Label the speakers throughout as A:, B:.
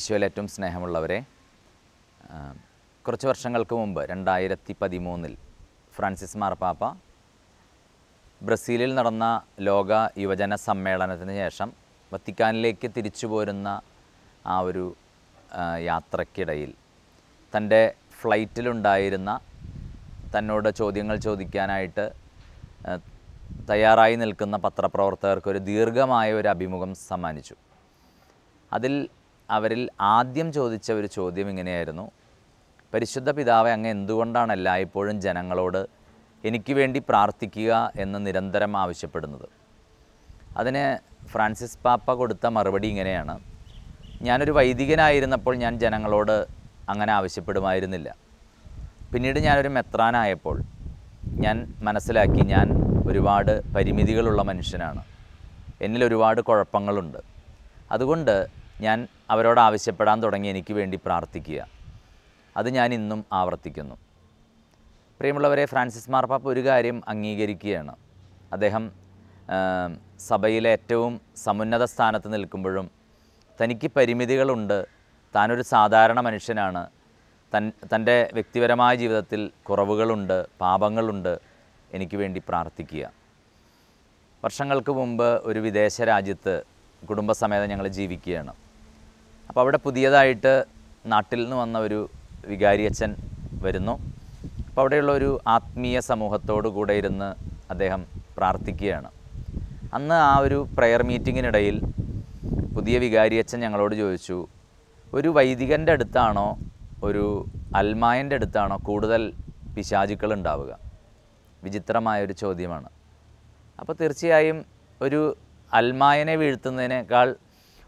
A: ഈശോയിൽ ഏറ്റവും സ്നേഹമുള്ളവരെ കുറച്ച് വർഷങ്ങൾക്ക് മുമ്പ് രണ്ടായിരത്തി പതിമൂന്നിൽ ഫ്രാൻസിസ് മാർപ്പാപ്പ ബ്രസീലിൽ നടന്ന ലോക യുവജന സമ്മേളനത്തിന് ശേഷം വത്തിക്കാനിലേക്ക് തിരിച്ചു പോരുന്ന ആ ഒരു യാത്രക്കിടയിൽ തൻ്റെ ഫ്ലൈറ്റിലുണ്ടായിരുന്ന തന്നോട് ചോദ്യങ്ങൾ ചോദിക്കാനായിട്ട് തയ്യാറായി നിൽക്കുന്ന പത്രപ്രവർത്തകർക്ക് ഒരു ദീർഘമായ ഒരു അഭിമുഖം സമ്മാനിച്ചു അതിൽ അവരിൽ ആദ്യം ചോദിച്ച ഒരു ചോദ്യം ഇങ്ങനെയായിരുന്നു പരിശുദ്ധ പിതാവെ അങ്ങ് എന്തുകൊണ്ടാണ് എല്ലായ്പ്പോഴും ജനങ്ങളോട് എനിക്ക് വേണ്ടി പ്രാർത്ഥിക്കുക എന്ന് നിരന്തരം ആവശ്യപ്പെടുന്നത് അതിന് ഫ്രാൻസിസ് പാപ്പ കൊടുത്ത മറുപടി ഇങ്ങനെയാണ് ഞാനൊരു വൈദികനായിരുന്നപ്പോൾ ഞാൻ ജനങ്ങളോട് അങ്ങനെ ആവശ്യപ്പെടുമായിരുന്നില്ല പിന്നീട് ഞാനൊരു മെത്രാനായപ്പോൾ ഞാൻ മനസ്സിലാക്കി ഞാൻ ഒരുപാട് പരിമിതികളുള്ള മനുഷ്യനാണ് എന്നിൽ ഒരുപാട് കുഴപ്പങ്ങളുണ്ട് അതുകൊണ്ട് ഞാൻ അവരോട് ആവശ്യപ്പെടാൻ തുടങ്ങി എനിക്ക് വേണ്ടി പ്രാർത്ഥിക്കുക അത് ഞാൻ ഇന്നും ആവർത്തിക്കുന്നു പ്രിയമുള്ളവരെ ഫ്രാൻസിസ് മാർപ്പാപ്പ ഒരു കാര്യം അംഗീകരിക്കുകയാണ് അദ്ദേഹം സഭയിലെ ഏറ്റവും സമുന്നത സ്ഥാനത്ത് നിൽക്കുമ്പോഴും തനിക്ക് പരിമിതികളുണ്ട് താനൊരു സാധാരണ മനുഷ്യനാണ് തൻ തൻ്റെ വ്യക്തിപരമായ ജീവിതത്തിൽ കുറവുകളുണ്ട് പാപങ്ങളുണ്ട് എനിക്ക് വേണ്ടി പ്രാർത്ഥിക്കുക വർഷങ്ങൾക്ക് മുമ്പ് ഒരു വിദേശ രാജ്യത്ത് കുടുംബസമേതം ഞങ്ങൾ ജീവിക്കുകയാണ് അപ്പോൾ അവിടെ പുതിയതായിട്ട് നാട്ടിൽ നിന്ന് വന്ന ഒരു അച്ഛൻ വരുന്നു അപ്പോൾ അവിടെയുള്ള ഒരു ആത്മീയ സമൂഹത്തോടു കൂടെ ഇരുന്ന് അദ്ദേഹം പ്രാർത്ഥിക്കുകയാണ് അന്ന് ആ ഒരു പ്രെയർ മീറ്റിങ്ങിനിടയിൽ പുതിയ അച്ഛൻ ഞങ്ങളോട് ചോദിച്ചു ഒരു വൈദികൻ്റെ അടുത്താണോ ഒരു അൽമായൻ്റെ അടുത്താണോ കൂടുതൽ പിശാചുക്കൾ ഉണ്ടാവുക വിചിത്രമായൊരു ചോദ്യമാണ് അപ്പോൾ തീർച്ചയായും ഒരു അൽമായനെ വീഴ്ത്തുന്നതിനേക്കാൾ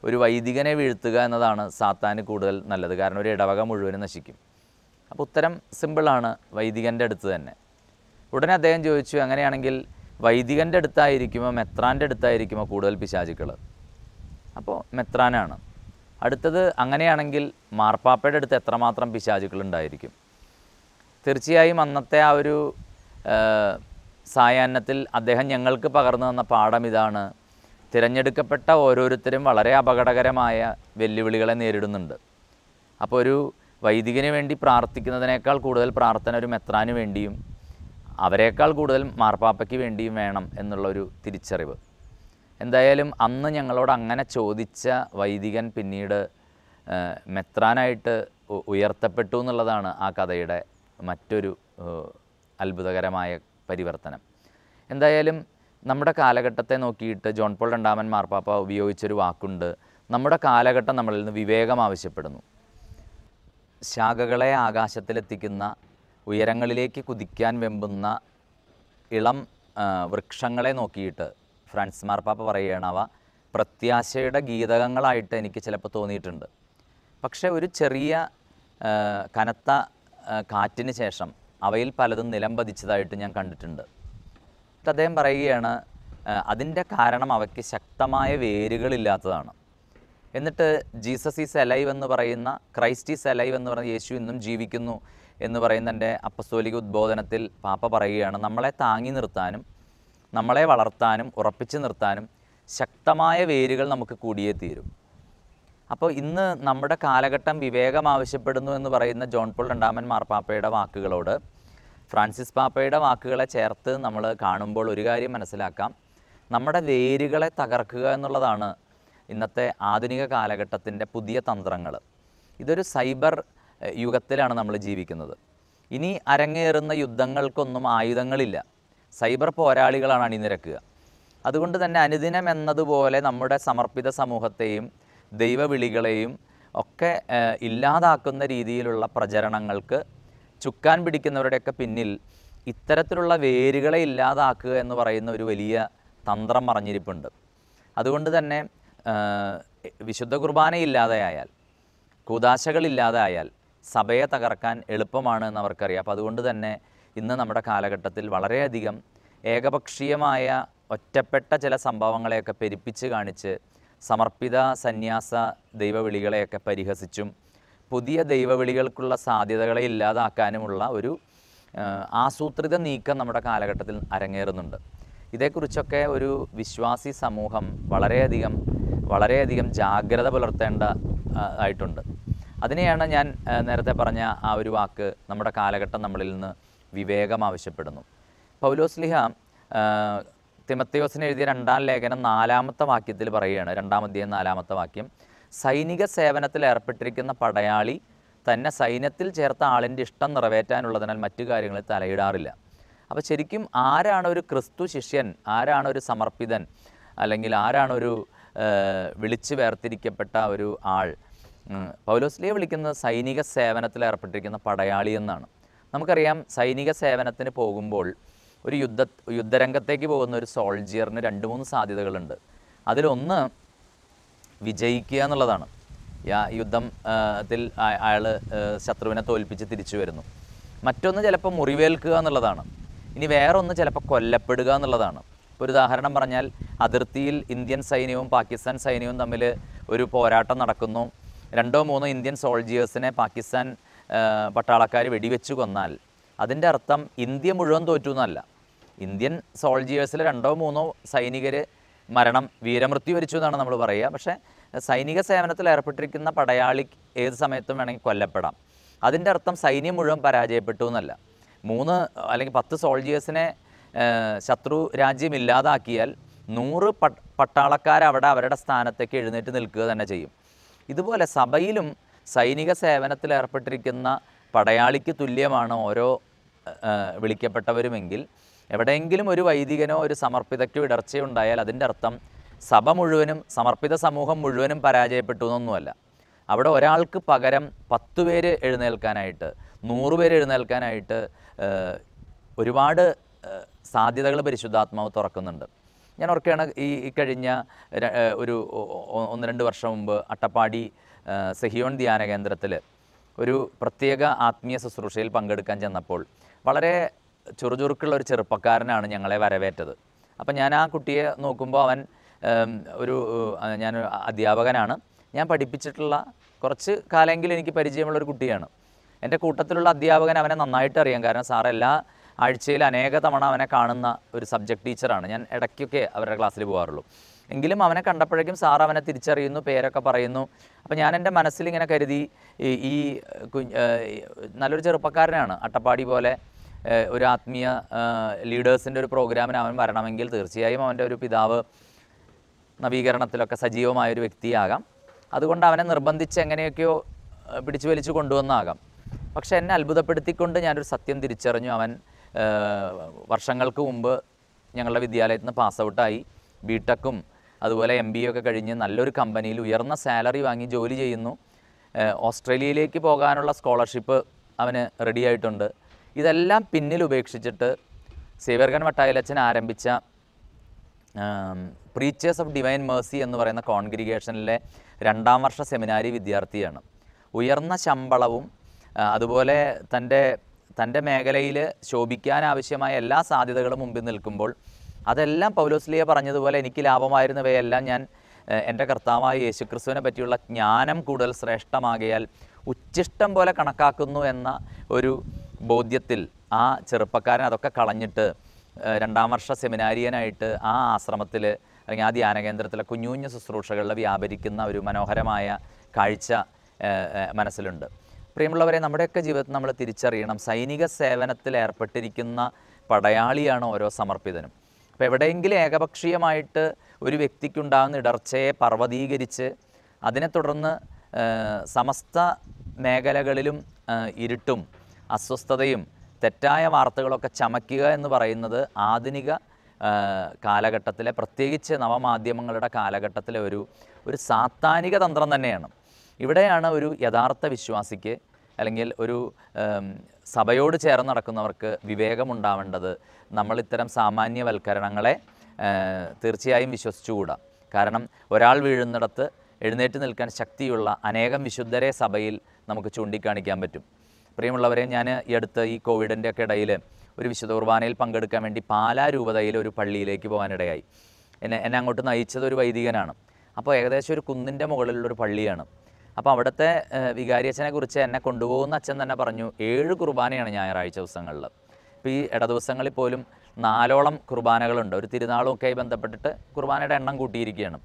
A: ഒരു വൈദികനെ വീഴ്ത്തുക എന്നതാണ് സാത്താന് കൂടുതൽ നല്ലത് കാരണം ഒരു ഇടവക മുഴുവനും നശിക്കും അപ്പോൾ ഉത്തരം സിമ്പിളാണ് വൈദികൻ്റെ അടുത്ത് തന്നെ ഉടനെ അദ്ദേഹം ചോദിച്ചു അങ്ങനെയാണെങ്കിൽ വൈദികൻ്റെ അടുത്തായിരിക്കുമോ മെത്രാൻ്റെ അടുത്തായിരിക്കുമോ കൂടുതൽ പിശാചുക്കൾ അപ്പോൾ മെത്രാനാണ് അടുത്തത് അങ്ങനെയാണെങ്കിൽ മാർപ്പാപ്പയുടെ അടുത്ത് എത്രമാത്രം പിശാചുക്കൾ ഉണ്ടായിരിക്കും തീർച്ചയായും അന്നത്തെ ആ ഒരു സായാഹ്നത്തിൽ അദ്ദേഹം ഞങ്ങൾക്ക് പകർന്നു തന്ന പാഠം ഇതാണ് തിരഞ്ഞെടുക്കപ്പെട്ട ഓരോരുത്തരും വളരെ അപകടകരമായ വെല്ലുവിളികളെ നേരിടുന്നുണ്ട് അപ്പോൾ ഒരു വൈദികന് വേണ്ടി പ്രാർത്ഥിക്കുന്നതിനേക്കാൾ കൂടുതൽ പ്രാർത്ഥന ഒരു മെത്രാന് വേണ്ടിയും അവരെക്കാൾ കൂടുതൽ മാർപ്പാപ്പയ്ക്ക് വേണ്ടിയും വേണം എന്നുള്ളൊരു തിരിച്ചറിവ് എന്തായാലും അന്ന് ഞങ്ങളോട് അങ്ങനെ ചോദിച്ച വൈദികൻ പിന്നീട് മെത്രാനായിട്ട് ഉയർത്തപ്പെട്ടു എന്നുള്ളതാണ് ആ കഥയുടെ മറ്റൊരു അത്ഭുതകരമായ പരിവർത്തനം എന്തായാലും നമ്മുടെ കാലഘട്ടത്തെ നോക്കിയിട്ട് ജോൺ പോൾ രണ്ടാമൻ മാർപ്പാപ്പ ഉപയോഗിച്ചൊരു വാക്കുണ്ട് നമ്മുടെ കാലഘട്ടം നമ്മളിൽ നിന്ന് വിവേകം ആവശ്യപ്പെടുന്നു ശാഖകളെ ആകാശത്തിലെത്തിക്കുന്ന ഉയരങ്ങളിലേക്ക് കുതിക്കാൻ വെമ്പുന്ന ഇളം വൃക്ഷങ്ങളെ നോക്കിയിട്ട് ഫ്രാൻസ് മാർപ്പാപ്പ പറയണവ പ്രത്യാശയുടെ ഗീതകങ്ങളായിട്ട് എനിക്ക് ചിലപ്പോൾ തോന്നിയിട്ടുണ്ട് പക്ഷേ ഒരു ചെറിയ കനത്ത കാറ്റിന് ശേഷം അവയിൽ പലതും നിലം പതിച്ചതായിട്ട് ഞാൻ കണ്ടിട്ടുണ്ട് എന്നിട്ട് അദ്ദേഹം പറയുകയാണ് അതിൻ്റെ കാരണം അവയ്ക്ക് ശക്തമായ വേരുകളില്ലാത്തതാണ് എന്നിട്ട് ജീസസ് ഈസ് അലൈവ് എന്ന് പറയുന്ന ക്രൈസ്റ്റ് ഈസ് അലൈവ് എന്ന് പറയുന്ന യേശു ഇന്നും ജീവിക്കുന്നു എന്ന് പറയുന്ന എൻ്റെ അപ്പസ്തോലിക ഉദ്ബോധനത്തിൽ പാപ്പ പറയുകയാണ് നമ്മളെ താങ്ങി നിർത്താനും നമ്മളെ വളർത്താനും ഉറപ്പിച്ചു നിർത്താനും ശക്തമായ വേരുകൾ നമുക്ക് കൂടിയേ തീരും അപ്പോൾ ഇന്ന് നമ്മുടെ കാലഘട്ടം വിവേകം ആവശ്യപ്പെടുന്നു എന്ന് പറയുന്ന ജോൺ പോൾ രണ്ടാമൻ മാർപ്പാപ്പയുടെ വാക്കുകളോട് ഫ്രാൻസിസ് പാപ്പയുടെ വാക്കുകളെ ചേർത്ത് നമ്മൾ കാണുമ്പോൾ ഒരു കാര്യം മനസ്സിലാക്കാം നമ്മുടെ വേരുകളെ തകർക്കുക എന്നുള്ളതാണ് ഇന്നത്തെ ആധുനിക കാലഘട്ടത്തിൻ്റെ പുതിയ തന്ത്രങ്ങൾ ഇതൊരു സൈബർ യുഗത്തിലാണ് നമ്മൾ ജീവിക്കുന്നത് ഇനി അരങ്ങേറുന്ന യുദ്ധങ്ങൾക്കൊന്നും ആയുധങ്ങളില്ല സൈബർ പോരാളികളാണ് അണിനിരക്കുക അതുകൊണ്ട് തന്നെ അനുദിനം എന്നതുപോലെ നമ്മുടെ സമർപ്പിത സമൂഹത്തെയും ദൈവവിളികളെയും ഒക്കെ ഇല്ലാതാക്കുന്ന രീതിയിലുള്ള പ്രചരണങ്ങൾക്ക് ചുക്കാൻ പിടിക്കുന്നവരുടെയൊക്കെ പിന്നിൽ ഇത്തരത്തിലുള്ള വേരുകളെ ഇല്ലാതാക്കുക എന്ന് പറയുന്ന ഒരു വലിയ തന്ത്രം പറഞ്ഞിരിപ്പുണ്ട് അതുകൊണ്ട് തന്നെ വിശുദ്ധ കുർബാന ഇല്ലാതെയായാൽ കൂതാശകളില്ലാതെയായാൽ സഭയെ തകർക്കാൻ എളുപ്പമാണ് എന്ന് അവർക്കറിയാം അപ്പോൾ അതുകൊണ്ട് തന്നെ ഇന്ന് നമ്മുടെ കാലഘട്ടത്തിൽ വളരെയധികം ഏകപക്ഷീയമായ ഒറ്റപ്പെട്ട ചില സംഭവങ്ങളെയൊക്കെ പെരുപ്പിച്ച് കാണിച്ച് സമർപ്പിത സന്യാസ ദൈവവിളികളെയൊക്കെ പരിഹസിച്ചും പുതിയ ദൈവവിളികൾക്കുള്ള സാധ്യതകളെ ഇല്ലാതാക്കാനുമുള്ള ഒരു ആസൂത്രിത നീക്കം നമ്മുടെ കാലഘട്ടത്തിൽ അരങ്ങേറുന്നുണ്ട് ഇതേക്കുറിച്ചൊക്കെ ഒരു വിശ്വാസി സമൂഹം വളരെയധികം വളരെയധികം ജാഗ്രത പുലർത്തേണ്ട ആയിട്ടുണ്ട് അതിനെയാണ് ഞാൻ നേരത്തെ പറഞ്ഞ ആ ഒരു വാക്ക് നമ്മുടെ കാലഘട്ടം നമ്മളിൽ നിന്ന് വിവേകം ആവശ്യപ്പെടുന്നു പൗലോസ്ലിഹ തിമത്തിയോസിന് എഴുതിയ രണ്ടാം ലേഖനം നാലാമത്തെ വാക്യത്തിൽ പറയുകയാണ് രണ്ടാമധ്യം നാലാമത്തെ വാക്യം സൈനിക സേവനത്തിൽ ഏർപ്പെട്ടിരിക്കുന്ന പടയാളി തന്നെ സൈന്യത്തിൽ ചേർത്ത ആളിൻ്റെ ഇഷ്ടം നിറവേറ്റാനുള്ളതിനാൽ മറ്റു കാര്യങ്ങളിൽ തലയിടാറില്ല അപ്പോൾ ശരിക്കും ആരാണ് ഒരു ക്രിസ്തു ശിഷ്യൻ ആരാണ് ഒരു സമർപ്പിതൻ അല്ലെങ്കിൽ ആരാണൊരു വിളിച്ചു വേർതിരിക്കപ്പെട്ട ഒരു ആൾ പൗലോസ്ലിയെ വിളിക്കുന്നത് സൈനിക സേവനത്തിൽ ഏർപ്പെട്ടിരിക്കുന്ന പടയാളി എന്നാണ് നമുക്കറിയാം സൈനിക സേവനത്തിന് പോകുമ്പോൾ ഒരു യുദ്ധ യുദ്ധരംഗത്തേക്ക് പോകുന്ന ഒരു സോൾജിയറിന് രണ്ട് മൂന്ന് സാധ്യതകളുണ്ട് അതിലൊന്ന് വിജയിക്കുക എന്നുള്ളതാണ് യുദ്ധത്തിൽ അയാൾ ശത്രുവിനെ തോൽപ്പിച്ച് തിരിച്ചു വരുന്നു മറ്റൊന്ന് ചിലപ്പോൾ മുറിവേൽക്കുക എന്നുള്ളതാണ് ഇനി വേറൊന്ന് ചിലപ്പോൾ കൊല്ലപ്പെടുക എന്നുള്ളതാണ് ഇപ്പോൾ ഒരു ഉദാഹരണം പറഞ്ഞാൽ അതിർത്തിയിൽ ഇന്ത്യൻ സൈന്യവും പാകിസ്ഥാൻ സൈന്യവും തമ്മിൽ ഒരു പോരാട്ടം നടക്കുന്നു രണ്ടോ മൂന്നോ ഇന്ത്യൻ സോൾജിയേഴ്സിനെ പാകിസ്ഥാൻ പട്ടാളക്കാർ വെടിവെച്ച് കൊന്നാൽ അതിൻ്റെ അർത്ഥം ഇന്ത്യ മുഴുവൻ തോറ്റു എന്നല്ല ഇന്ത്യൻ സോൾജിയേഴ്സിൽ രണ്ടോ മൂന്നോ സൈനികർ മരണം വീരമൃത്യു വരിച്ചു എന്നാണ് നമ്മൾ പറയുക പക്ഷേ സൈനിക സേവനത്തിൽ ഏർപ്പെട്ടിരിക്കുന്ന പടയാളി ഏത് സമയത്തും വേണമെങ്കിൽ കൊല്ലപ്പെടാം അതിൻ്റെ അർത്ഥം സൈന്യം മുഴുവൻ പരാജയപ്പെട്ടു എന്നല്ല മൂന്ന് അല്ലെങ്കിൽ പത്ത് സോൾജിയേഴ്സിനെ ശത്രു രാജ്യം ഇല്ലാതാക്കിയാൽ നൂറ് പട്ട അവിടെ അവരുടെ സ്ഥാനത്തേക്ക് എഴുന്നേറ്റ് നിൽക്കുക തന്നെ ചെയ്യും ഇതുപോലെ സഭയിലും സൈനിക സേവനത്തിൽ ഏർപ്പെട്ടിരിക്കുന്ന പടയാളിക്ക് തുല്യമാണ് ഓരോ വിളിക്കപ്പെട്ടവരുമെങ്കിൽ എവിടെയെങ്കിലും ഒരു വൈദികനോ ഒരു സമർപ്പിതയ്ക്കോ ഇടർച്ചയുണ്ടായാൽ ഉണ്ടായാൽ അതിൻ്റെ അർത്ഥം സഭ മുഴുവനും സമർപ്പിത സമൂഹം മുഴുവനും പരാജയപ്പെട്ടു എന്നൊന്നുമല്ല അവിടെ ഒരാൾക്ക് പകരം പത്ത് പേര് എഴുന്നേൽക്കാനായിട്ട് നൂറുപേർ എഴുന്നേൽക്കാനായിട്ട് ഒരുപാട് സാധ്യതകൾ പരിശുദ്ധാത്മാവ് തുറക്കുന്നുണ്ട് ഞാൻ ഓർക്കുകയാണ് ഈ കഴിഞ്ഞ ഒരു ഒന്ന് രണ്ട് വർഷം മുമ്പ് അട്ടപ്പാടി സെഹിയോൺ ധ്യാന കേന്ദ്രത്തിൽ ഒരു പ്രത്യേക ആത്മീയ ശുശ്രൂഷയിൽ പങ്കെടുക്കാൻ ചെന്നപ്പോൾ വളരെ ചുറുചുറുക്കുള്ള ഒരു ചെറുപ്പക്കാരനാണ് ഞങ്ങളെ വരവേറ്റത് അപ്പം ഞാൻ ആ കുട്ടിയെ നോക്കുമ്പോൾ അവൻ ഒരു ഞാൻ അധ്യാപകനാണ് ഞാൻ പഠിപ്പിച്ചിട്ടുള്ള കുറച്ച് കാലമെങ്കിലും എനിക്ക് പരിചയമുള്ള ഒരു കുട്ടിയാണ് എൻ്റെ കൂട്ടത്തിലുള്ള അധ്യാപകൻ അവനെ നന്നായിട്ട് അറിയാം കാരണം സാർ എല്ലാ ആഴ്ചയിൽ അനേക തവണ അവനെ കാണുന്ന ഒരു സബ്ജക്ട് ടീച്ചറാണ് ഞാൻ ഇടയ്ക്കൊക്കെ അവരുടെ ക്ലാസ്സിൽ പോകാറുള്ളൂ എങ്കിലും അവനെ കണ്ടപ്പോഴേക്കും സാർ അവനെ തിരിച്ചറിയുന്നു പേരൊക്കെ പറയുന്നു അപ്പോൾ ഞാൻ എൻ്റെ മനസ്സിൽ ഇങ്ങനെ കരുതി ഈ നല്ലൊരു ചെറുപ്പക്കാരനാണ് അട്ടപ്പാടി പോലെ ഒരു ആത്മീയ ലീഡേഴ്സിൻ്റെ ഒരു പ്രോഗ്രാമിന് അവൻ വരണമെങ്കിൽ തീർച്ചയായും അവൻ്റെ ഒരു പിതാവ് നവീകരണത്തിലൊക്കെ ഒരു വ്യക്തിയാകാം അതുകൊണ്ട് അവനെ നിർബന്ധിച്ച് എങ്ങനെയൊക്കെയോ പിടിച്ചു വലിച്ചു കൊണ്ടുവന്നാകാം പക്ഷേ എന്നെ അത്ഭുതപ്പെടുത്തിക്കൊണ്ട് ഞാനൊരു സത്യം തിരിച്ചറിഞ്ഞു അവൻ വർഷങ്ങൾക്ക് മുമ്പ് ഞങ്ങളുടെ വിദ്യാലയത്തിൽ നിന്ന് പാസ് ഔട്ടായി ബി ടെക്കും അതുപോലെ എം ബി ഒക്കെ കഴിഞ്ഞ് നല്ലൊരു കമ്പനിയിൽ ഉയർന്ന സാലറി വാങ്ങി ജോലി ചെയ്യുന്നു ഓസ്ട്രേലിയയിലേക്ക് പോകാനുള്ള സ്കോളർഷിപ്പ് അവന് റെഡിയായിട്ടുണ്ട് ഇതെല്ലാം പിന്നിൽ ഉപേക്ഷിച്ചിട്ട് സേവർഗൻ വട്ടായിലച്ചൻ ആരംഭിച്ച പ്രീച്ചേഴ്സ് ഓഫ് ഡിവൈൻ മേഴ്സി എന്ന് പറയുന്ന കോൺഗ്രിഗേഷനിലെ രണ്ടാം വർഷ സെമിനാരി വിദ്യാർത്ഥിയാണ് ഉയർന്ന ശമ്പളവും അതുപോലെ തൻ്റെ തൻ്റെ മേഖലയിൽ ശോഭിക്കാൻ ആവശ്യമായ എല്ലാ സാധ്യതകളും മുമ്പിൽ നിൽക്കുമ്പോൾ അതെല്ലാം പൗലോസ്ലിയ പറഞ്ഞതുപോലെ എനിക്ക് ലാഭമായിരുന്നവയെല്ലാം ഞാൻ എൻ്റെ കർത്താവായ യേശുക്രിസ്തുവിനെ പറ്റിയുള്ള ജ്ഞാനം കൂടുതൽ ശ്രേഷ്ഠമാകിയാൽ ഉച്ചിഷ്ടം പോലെ കണക്കാക്കുന്നു എന്ന ഒരു ബോധ്യത്തിൽ ആ ചെറുപ്പക്കാരൻ അതൊക്കെ കളഞ്ഞിട്ട് രണ്ടാം വർഷ സെമിനാരിയനായിട്ട് ആ ആശ്രമത്തിൽ അല്ലെങ്കിൽ ആ ധ്യാന കേന്ദ്രത്തിലെ കുഞ്ഞു കുഞ്ഞു ശുശ്രൂഷകളിൽ വ്യാപരിക്കുന്ന ഒരു മനോഹരമായ കാഴ്ച മനസ്സിലുണ്ട് പ്രിയമുള്ളവരെ നമ്മുടെയൊക്കെ ജീവിതത്തിൽ നമ്മൾ തിരിച്ചറിയണം സൈനിക സേവനത്തിൽ ഏർപ്പെട്ടിരിക്കുന്ന പടയാളിയാണ് ഓരോ സമർപ്പിതനും അപ്പോൾ എവിടെയെങ്കിലും ഏകപക്ഷീയമായിട്ട് ഒരു വ്യക്തിക്കുണ്ടാകുന്ന ഇടർച്ചയെ പർവ്വതീകരിച്ച് അതിനെ തുടർന്ന് സമസ്ത മേഖലകളിലും ഇരുട്ടും അസ്വസ്ഥതയും തെറ്റായ വാർത്തകളൊക്കെ ചമയ്ക്കുക എന്ന് പറയുന്നത് ആധുനിക കാലഘട്ടത്തിലെ പ്രത്യേകിച്ച് നവമാധ്യമങ്ങളുടെ കാലഘട്ടത്തിലെ ഒരു ഒരു സാത്താനിക തന്ത്രം തന്നെയാണ് ഇവിടെയാണ് ഒരു യഥാർത്ഥ വിശ്വാസിക്ക് അല്ലെങ്കിൽ ഒരു സഭയോട് ചേർന്ന് നടക്കുന്നവർക്ക് വിവേകമുണ്ടാവേണ്ടത് നമ്മളിത്തരം സാമാന്യവൽക്കരണങ്ങളെ തീർച്ചയായും വിശ്വസിച്ചുകൂടാ കാരണം ഒരാൾ വീഴുന്നിടത്ത് എഴുന്നേറ്റ് നിൽക്കാൻ ശക്തിയുള്ള അനേകം വിശുദ്ധരെ സഭയിൽ നമുക്ക് ചൂണ്ടിക്കാണിക്കാൻ പറ്റും പ്രിയമുള്ളവരെ ഞാൻ ഈ അടുത്ത് ഈ കോവിഡിൻ്റെ ഒക്കെ ഇടയിൽ ഒരു വിശുദ്ധ കുർബാനയിൽ പങ്കെടുക്കാൻ വേണ്ടി പാലാ രൂപതയിൽ ഒരു പള്ളിയിലേക്ക് പോകാനിടയായി എന്നെ എന്നെ അങ്ങോട്ട് നയിച്ചത് ഒരു വൈദികനാണ് അപ്പോൾ ഏകദേശം ഒരു കുന്നിൻ്റെ മുകളിലുള്ളൊരു പള്ളിയാണ് അപ്പോൾ അവിടുത്തെ വികാരിയച്ഛനെ കുറിച്ച് എന്നെ കൊണ്ടുപോകുന്ന അച്ഛൻ തന്നെ പറഞ്ഞു ഏഴ് കുർബാനയാണ് ഞായറാഴ്ച ദിവസങ്ങളിൽ അപ്പോൾ ഈ ഇട ദിവസങ്ങളിൽ പോലും നാലോളം കുർബാനകളുണ്ട് ഒരു തിരുനാളുമൊക്കെ ആയി ബന്ധപ്പെട്ടിട്ട് കുർബാനയുടെ എണ്ണം കൂട്ടിയിരിക്കുകയാണ്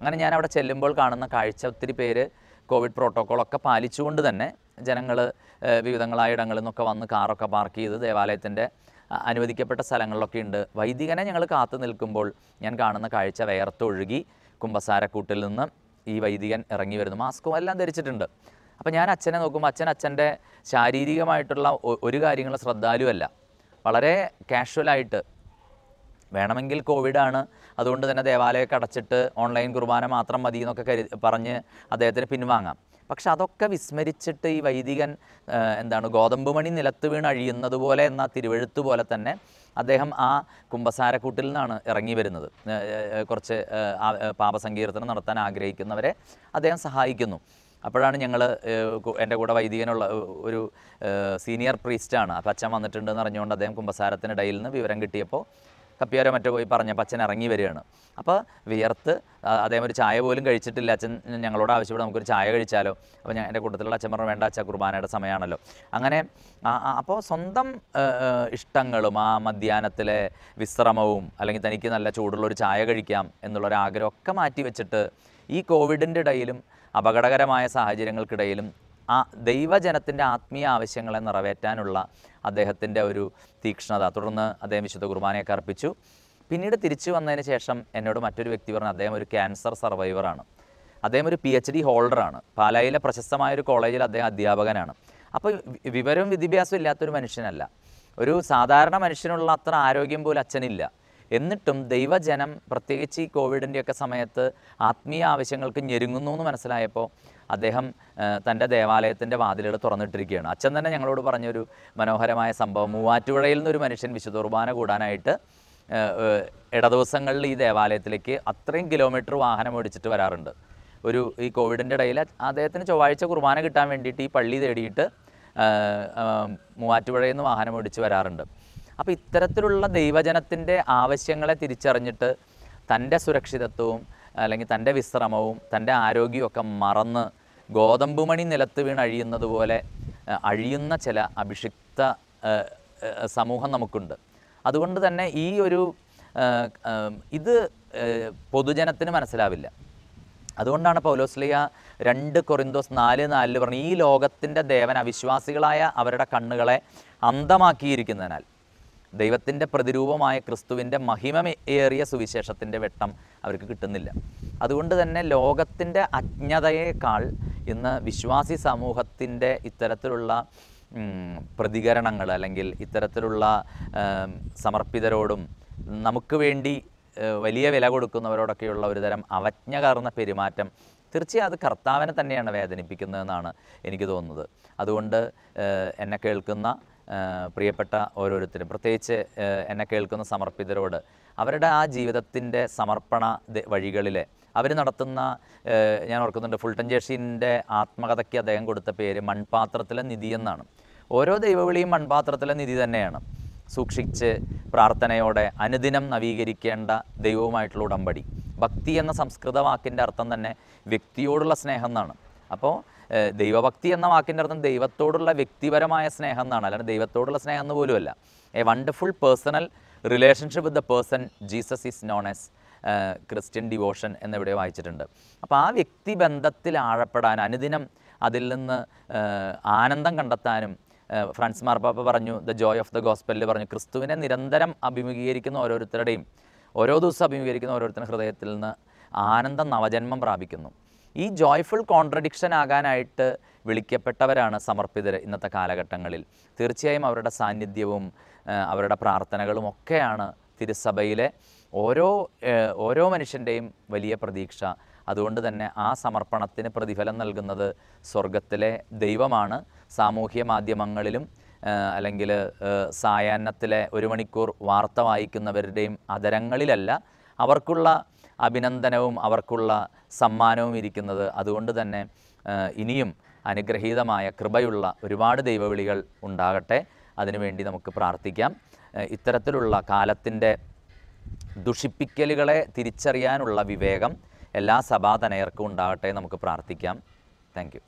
A: അങ്ങനെ ഞാൻ അവിടെ ചെല്ലുമ്പോൾ കാണുന്ന കാഴ്ച ഒത്തിരി പേര് കോവിഡ് പ്രോട്ടോക്കോളൊക്കെ പാലിച്ചുകൊണ്ട് തന്നെ ജനങ്ങൾ വിവിധങ്ങളായ ഇടങ്ങളിൽ നിന്നൊക്കെ വന്ന് കാറൊക്കെ പാർക്ക് ചെയ്ത് ദേവാലയത്തിൻ്റെ അനുവദിക്കപ്പെട്ട സ്ഥലങ്ങളിലൊക്കെ ഉണ്ട് വൈദികനെ ഞങ്ങൾ കാത്തു നിൽക്കുമ്പോൾ ഞാൻ കാണുന്ന കാഴ്ച വേർത്തൊഴുകി കുമ്പസാരക്കൂട്ടിൽ നിന്ന് ഈ വൈദികൻ ഇറങ്ങി വരുന്നു മാസ്കും എല്ലാം ധരിച്ചിട്ടുണ്ട് അപ്പോൾ ഞാൻ അച്ഛനെ നോക്കുമ്പോൾ അച്ഛൻ അച്ഛൻ്റെ ശാരീരികമായിട്ടുള്ള ഒരു കാര്യങ്ങളും ശ്രദ്ധാലുവല്ല വളരെ കാഷ്വലായിട്ട് വേണമെങ്കിൽ കോവിഡാണ് അതുകൊണ്ട് തന്നെ ദേവാലയമൊക്കെ അടച്ചിട്ട് ഓൺലൈൻ കുർബാന മാത്രം മതി എന്നൊക്കെ കരുതി പറഞ്ഞ് അദ്ദേഹത്തിന് പിൻവാങ്ങാം പക്ഷെ അതൊക്കെ വിസ്മരിച്ചിട്ട് ഈ വൈദികൻ എന്താണ് ഗോതമ്പ് മണി നിലത്ത് വീണ് അഴിയുന്നത് പോലെ എന്ന തിരുവഴുത്ത് പോലെ തന്നെ അദ്ദേഹം ആ കുംഭസാരക്കൂട്ടിൽ നിന്നാണ് ഇറങ്ങി വരുന്നത് കുറച്ച് പാപസങ്കീർത്തനം നടത്താൻ ആഗ്രഹിക്കുന്നവരെ അദ്ദേഹം സഹായിക്കുന്നു അപ്പോഴാണ് ഞങ്ങൾ എൻ്റെ കൂടെ വൈദികനുള്ള ഒരു സീനിയർ പ്രീസ്റ്റാണ് അപ്പം അച്ഛൻ വന്നിട്ടുണ്ടെന്ന് അറിഞ്ഞുകൊണ്ട് അദ്ദേഹം കുംഭസാരത്തിനിടയിൽ നിന്ന് വിവരം കിട്ടിയപ്പോൾ കപ്പിയാരോ മറ്റോ പോയി അപ്പം അച്ഛൻ ഇറങ്ങി വരികയാണ് അപ്പോൾ വിയർത്ത് അദ്ദേഹം ഒരു ചായ പോലും കഴിച്ചിട്ടില്ല അച്ഛൻ ഞങ്ങളോട് ആവശ്യപ്പെട്ട് നമുക്കൊരു ചായ കഴിച്ചാലോ അപ്പോൾ ഞാൻ എൻ്റെ കൂട്ടത്തിലുള്ള അച്ഛൻ പറഞ്ഞു വേണ്ട അച്ഛ കുർബാനയുടെ സമയമാണല്ലോ അങ്ങനെ അപ്പോൾ സ്വന്തം ഇഷ്ടങ്ങളും ആ മധ്യാനത്തിലെ വിശ്രമവും അല്ലെങ്കിൽ തനിക്ക് നല്ല ചൂടുള്ളൊരു ചായ കഴിക്കാം എന്നുള്ളൊരാഗ്രഹമൊക്കെ മാറ്റി വെച്ചിട്ട് ഈ കോവിഡിൻ്റെ ഇടയിലും അപകടകരമായ സാഹചര്യങ്ങൾക്കിടയിലും ആ ദൈവജനത്തിൻ്റെ ആത്മീയ ആവശ്യങ്ങളെ നിറവേറ്റാനുള്ള അദ്ദേഹത്തിൻ്റെ ഒരു തീക്ഷ്ണത തുടർന്ന് അദ്ദേഹം വിശുദ്ധ കുർബാനയൊക്കെ അർപ്പിച്ചു പിന്നീട് തിരിച്ചു വന്നതിന് ശേഷം എന്നോട് മറ്റൊരു വ്യക്തി പറഞ്ഞു അദ്ദേഹം ഒരു ക്യാൻസർ സർവൈവറാണ് അദ്ദേഹം ഒരു പി എച്ച് ഡി ഹോൾഡറാണ് പാലായിലെ പ്രശസ്തമായ ഒരു കോളേജിൽ അദ്ദേഹം അധ്യാപകനാണ് അപ്പോൾ വിവരവും വിദ്യാഭ്യാസവും ഇല്ലാത്തൊരു മനുഷ്യനല്ല ഒരു സാധാരണ മനുഷ്യനുള്ള അത്ര ആരോഗ്യം പോലും അച്ഛനില്ല എന്നിട്ടും ദൈവജനം പ്രത്യേകിച്ച് ഈ കോവിഡിൻ്റെയൊക്കെ സമയത്ത് ആത്മീയ ആവശ്യങ്ങൾക്ക് ഞെരുങ്ങുന്നു എന്ന് മനസ്സിലായപ്പോൾ അദ്ദേഹം തൻ്റെ ദേവാലയത്തിൻ്റെ വാതിലുകൾ തുറന്നിട്ടിരിക്കുകയാണ് അച്ഛൻ തന്നെ ഞങ്ങളോട് പറഞ്ഞൊരു മനോഹരമായ സംഭവം മൂവാറ്റുപുഴയിൽ നിന്നൊരു മനുഷ്യൻ വിശുദ്ധ കുർബാന കൂടാനായിട്ട് ഇടദിവസങ്ങളിൽ ഈ ദേവാലയത്തിലേക്ക് അത്രയും കിലോമീറ്റർ വാഹനം ഓടിച്ചിട്ട് വരാറുണ്ട് ഒരു ഈ കോവിഡിൻ്റെ ഇടയിൽ അദ്ദേഹത്തിന് ചൊവ്വാഴ്ച കുർബാന കിട്ടാൻ വേണ്ടിയിട്ട് ഈ പള്ളി തേടിയിട്ട് മൂവാറ്റുപുഴയിൽ നിന്ന് വാഹനം ഓടിച്ച് വരാറുണ്ട് അപ്പോൾ ഇത്തരത്തിലുള്ള ദൈവജനത്തിൻ്റെ ആവശ്യങ്ങളെ തിരിച്ചറിഞ്ഞിട്ട് തൻ്റെ സുരക്ഷിതത്വവും അല്ലെങ്കിൽ തൻ്റെ വിശ്രമവും തൻ്റെ ആരോഗ്യമൊക്കെ മറന്ന് ഗോതമ്പുമണി നിലത്ത് വീണ് അഴിയുന്നത് പോലെ അഴിയുന്ന ചില അഭിഷിക്ത സമൂഹം നമുക്കുണ്ട് അതുകൊണ്ട് തന്നെ ഈ ഒരു ഇത് പൊതുജനത്തിന് മനസ്സിലാവില്ല അതുകൊണ്ടാണ് പൗലോസ്ലിയ രണ്ട് കൊറിന്തോസ് നാല് നാലിൽ പറഞ്ഞു ഈ ലോകത്തിൻ്റെ ദേവൻ അവിശ്വാസികളായ അവരുടെ കണ്ണുകളെ അന്ധമാക്കിയിരിക്കുന്നതിനാൽ ദൈവത്തിൻ്റെ പ്രതിരൂപമായ ക്രിസ്തുവിൻ്റെ മഹിമമേറിയ സുവിശേഷത്തിൻ്റെ വെട്ടം അവർക്ക് കിട്ടുന്നില്ല അതുകൊണ്ട് തന്നെ ലോകത്തിൻ്റെ അജ്ഞതയേക്കാൾ ഇന്ന് വിശ്വാസി സമൂഹത്തിൻ്റെ ഇത്തരത്തിലുള്ള പ്രതികരണങ്ങൾ അല്ലെങ്കിൽ ഇത്തരത്തിലുള്ള സമർപ്പിതരോടും നമുക്ക് വേണ്ടി വലിയ വില കൊടുക്കുന്നവരോടൊക്കെയുള്ള ഒരുതരം അവജ്ഞ കാർന്ന പെരുമാറ്റം തീർച്ചയായും അത് കർത്താവിനെ തന്നെയാണ് വേദനിപ്പിക്കുന്നതെന്നാണ് എനിക്ക് തോന്നുന്നത് അതുകൊണ്ട് എന്നെ കേൾക്കുന്ന പ്രിയപ്പെട്ട ഓരോരുത്തരും പ്രത്യേകിച്ച് എന്നെ കേൾക്കുന്ന സമർപ്പിതരോട് അവരുടെ ആ ജീവിതത്തിൻ്റെ സമർപ്പണ വഴികളിൽ അവർ നടത്തുന്ന ഞാൻ ഓർക്കുന്നുണ്ട് ഫുൾട്ടൻ ജേഷീൻ്റെ ആത്മകഥയ്ക്ക് അദ്ദേഹം കൊടുത്ത പേര് മൺപാത്രത്തിലെ നിധി എന്നാണ് ഓരോ ദൈവവിളിയും മൺപാത്രത്തിലെ നിധി തന്നെയാണ് സൂക്ഷിച്ച് പ്രാർത്ഥനയോടെ അനുദിനം നവീകരിക്കേണ്ട ദൈവവുമായിട്ടുള്ള ഉടമ്പടി ഭക്തി എന്ന സംസ്കൃത വാക്കിൻ്റെ അർത്ഥം തന്നെ വ്യക്തിയോടുള്ള സ്നേഹം എന്നാണ് അപ്പോൾ ദൈവഭക്തി എന്ന വാക്കിൻ്റെ അർത്ഥം ദൈവത്തോടുള്ള വ്യക്തിപരമായ സ്നേഹം എന്നാണ് അല്ലാണ്ട് ദൈവത്തോടുള്ള സ്നേഹം എന്ന് പോലുമല്ല a wonderful personal relationship with the person Jesus is known as Christian devotion എന്നിവിടെ വായിച്ചിട്ടുണ്ട് അപ്പോൾ ആ വ്യക്തി ബന്ധത്തിൽ ആഴപ്പെടാൻ അനുദിനം അതിൽ നിന്ന് ആനന്ദം കണ്ടെത്താനും ഫ്രാൻസ് മാർപ്പാപ്പ പറഞ്ഞു ദ ജോയ് ഓഫ് ദ ഗോസ്പെല്ലിൽ പറഞ്ഞു ക്രിസ്തുവിനെ നിരന്തരം അഭിമുഖീകരിക്കുന്ന ഓരോരുത്തരുടെയും ഓരോ ദിവസം അഭിമുഖീകരിക്കുന്ന ഓരോരുത്തരുടെ ഹൃദയത്തിൽ നിന്ന് ആനന്ദം നവജന്മം പ്രാപിക്കുന്നു ഈ ജോയ്ഫുൾ കോൺട്രഡിക്ഷൻ ആകാനായിട്ട് വിളിക്കപ്പെട്ടവരാണ് സമർപ്പിതർ ഇന്നത്തെ കാലഘട്ടങ്ങളിൽ തീർച്ചയായും അവരുടെ സാന്നിധ്യവും അവരുടെ പ്രാർത്ഥനകളും ഒക്കെയാണ് തിരുസഭയിലെ ഓരോ ഓരോ മനുഷ്യൻ്റെയും വലിയ പ്രതീക്ഷ അതുകൊണ്ട് തന്നെ ആ സമർപ്പണത്തിന് പ്രതിഫലം നൽകുന്നത് സ്വർഗത്തിലെ ദൈവമാണ് സാമൂഹ്യ മാധ്യമങ്ങളിലും അല്ലെങ്കിൽ സായാഹ്നത്തിലെ ഒരു മണിക്കൂർ വാർത്ത വായിക്കുന്നവരുടെയും അതരങ്ങളിലല്ല അവർക്കുള്ള അഭിനന്ദനവും അവർക്കുള്ള സമ്മാനവും ഇരിക്കുന്നത് അതുകൊണ്ട് തന്നെ ഇനിയും അനുഗ്രഹീതമായ കൃപയുള്ള ഒരുപാട് ദൈവവിളികൾ ഉണ്ടാകട്ടെ അതിനുവേണ്ടി നമുക്ക് പ്രാർത്ഥിക്കാം ഇത്തരത്തിലുള്ള കാലത്തിൻ്റെ ദുഷിപ്പിക്കലുകളെ തിരിച്ചറിയാനുള്ള വിവേകം എല്ലാ സഭാതനയർക്കും ഉണ്ടാകട്ടെ നമുക്ക് പ്രാർത്ഥിക്കാം താങ്ക്